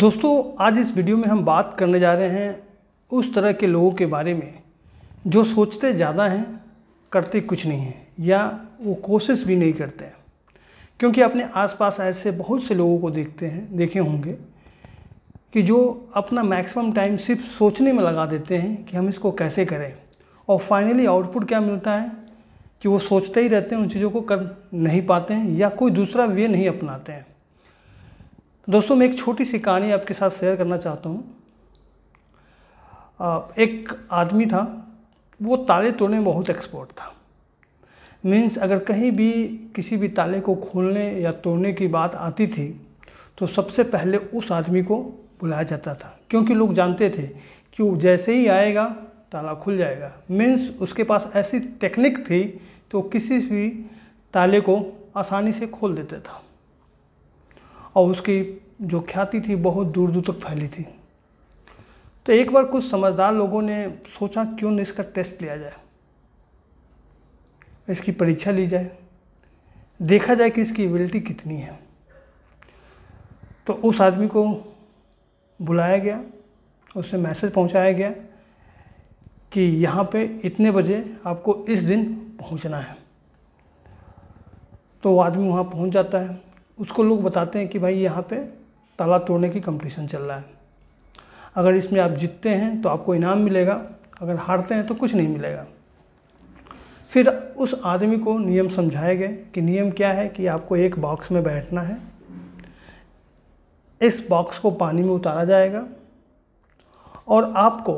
दोस्तों आज इस वीडियो में हम बात करने जा रहे हैं उस तरह के लोगों के बारे में जो सोचते ज़्यादा हैं करते कुछ नहीं हैं या वो कोशिश भी नहीं करते हैं क्योंकि अपने आसपास ऐसे बहुत से लोगों को देखते हैं देखे होंगे कि जो अपना मैक्सिमम टाइम सिर्फ सोचने में लगा देते हैं कि हम इसको कैसे करें और फाइनली आउटपुट क्या मिलता है कि वो सोचते ही रहते हैं उन चीज़ों को कर नहीं पाते हैं या कोई दूसरा वे नहीं अपनाते हैं दोस्तों मैं एक छोटी सी कहानी आपके साथ शेयर करना चाहता हूँ एक आदमी था वो ताले तोड़ने में बहुत एक्सपर्ट था मीन्स अगर कहीं भी किसी भी ताले को खोलने या तोड़ने की बात आती थी तो सबसे पहले उस आदमी को बुलाया जाता था क्योंकि लोग जानते थे कि वो जैसे ही आएगा ताला खुल जाएगा मीन्स उसके पास ऐसी टेक्निक थी तो किसी भी ताले को आसानी से खोल देता था और उसकी जो ख्याति थी बहुत दूर दूर तक फैली थी तो एक बार कुछ समझदार लोगों ने सोचा क्यों नहीं इसका टेस्ट लिया जाए इसकी परीक्षा ली जाए देखा जाए कि इसकी एबिलिटी कितनी है तो उस आदमी को बुलाया गया उससे मैसेज पहुंचाया गया कि यहाँ पे इतने बजे आपको इस दिन पहुंचना है तो वो आदमी वहाँ पहुंच जाता है उसको लोग बताते हैं कि भाई यहाँ पे ताला तोड़ने की कंपटीशन चल रहा है अगर इसमें आप जीतते हैं तो आपको इनाम मिलेगा अगर हारते हैं तो कुछ नहीं मिलेगा फिर उस आदमी को नियम समझाए गए कि नियम क्या है कि आपको एक बॉक्स में बैठना है इस बॉक्स को पानी में उतारा जाएगा और आपको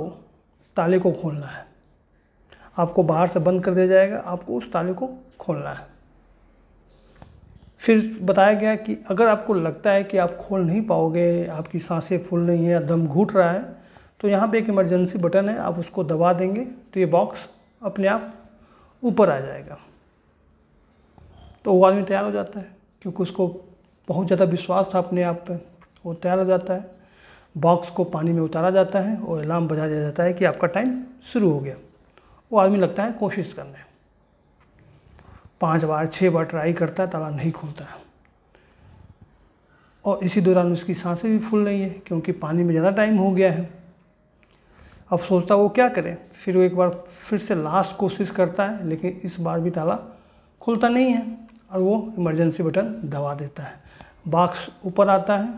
ताले को खोलना है आपको बाहर से बंद कर दिया जाएगा आपको उस ताले को खोलना है फिर बताया गया कि अगर आपको लगता है कि आप खोल नहीं पाओगे आपकी सांसें फूल नहीं है दम घुट रहा है तो यहाँ पे एक इमरजेंसी बटन है आप उसको दबा देंगे तो ये बॉक्स अपने आप ऊपर आ जाएगा तो वो आदमी तैयार हो जाता है क्योंकि उसको बहुत ज़्यादा विश्वास था अपने आप पर वो तैयार हो जाता है बॉक्स को पानी में उतारा जाता है और अलार्म बजा दिया जाता है कि आपका टाइम शुरू हो गया वो आदमी लगता है कोशिश करने पाँच बार छः बार ट्राई करता है ताला नहीं खुलता है और इसी दौरान उसकी सांसें भी फुल रही है क्योंकि पानी में ज़्यादा टाइम हो गया है अब सोचता वो क्या करें फिर वो एक बार फिर से लास्ट कोशिश करता है लेकिन इस बार भी ताला खुलता नहीं है और वो इमरजेंसी बटन दबा देता है बॉक्स ऊपर आता है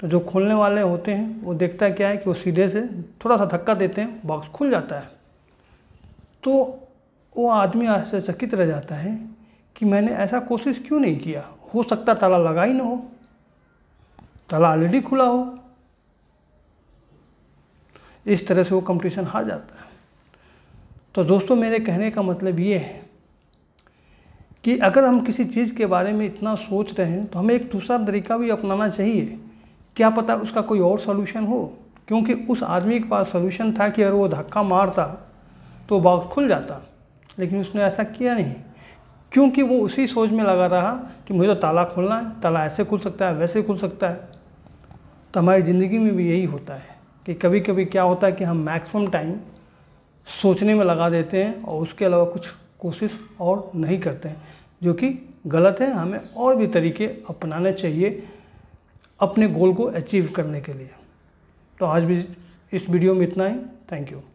तो जो खोलने वाले होते हैं वो देखता क्या है कि वो सीधे से थोड़ा सा धक्का देते हैं बॉक्स खुल जाता है तो वो आदमी आश्चर्यचकित रह जाता है कि मैंने ऐसा कोशिश क्यों नहीं किया हो सकता ताला लगा ही ना हो ताला ऑलरेडी खुला हो इस तरह से वो कंपटीशन हार जाता है तो दोस्तों मेरे कहने का मतलब ये है कि अगर हम किसी चीज़ के बारे में इतना सोच रहे हैं तो हमें एक दूसरा तरीका भी अपनाना चाहिए क्या पता उसका कोई और सोल्यूशन हो क्योंकि उस आदमी के पास सोल्यूशन था कि अगर वो धक्का मारता तो बॉक्स खुल जाता लेकिन उसने ऐसा किया नहीं क्योंकि वो उसी सोच में लगा रहा कि मुझे तो ताला खोलना है ताला ऐसे खुल सकता है वैसे खुल सकता है तो हमारी ज़िंदगी में भी यही होता है कि कभी कभी क्या होता है कि हम मैक्सिमम टाइम सोचने में लगा देते हैं और उसके अलावा कुछ कोशिश और नहीं करते हैं जो कि गलत है हमें और भी तरीके अपनाने चाहिए अपने गोल को अचीव करने के लिए तो आज भी इस वीडियो में इतना ही थैंक यू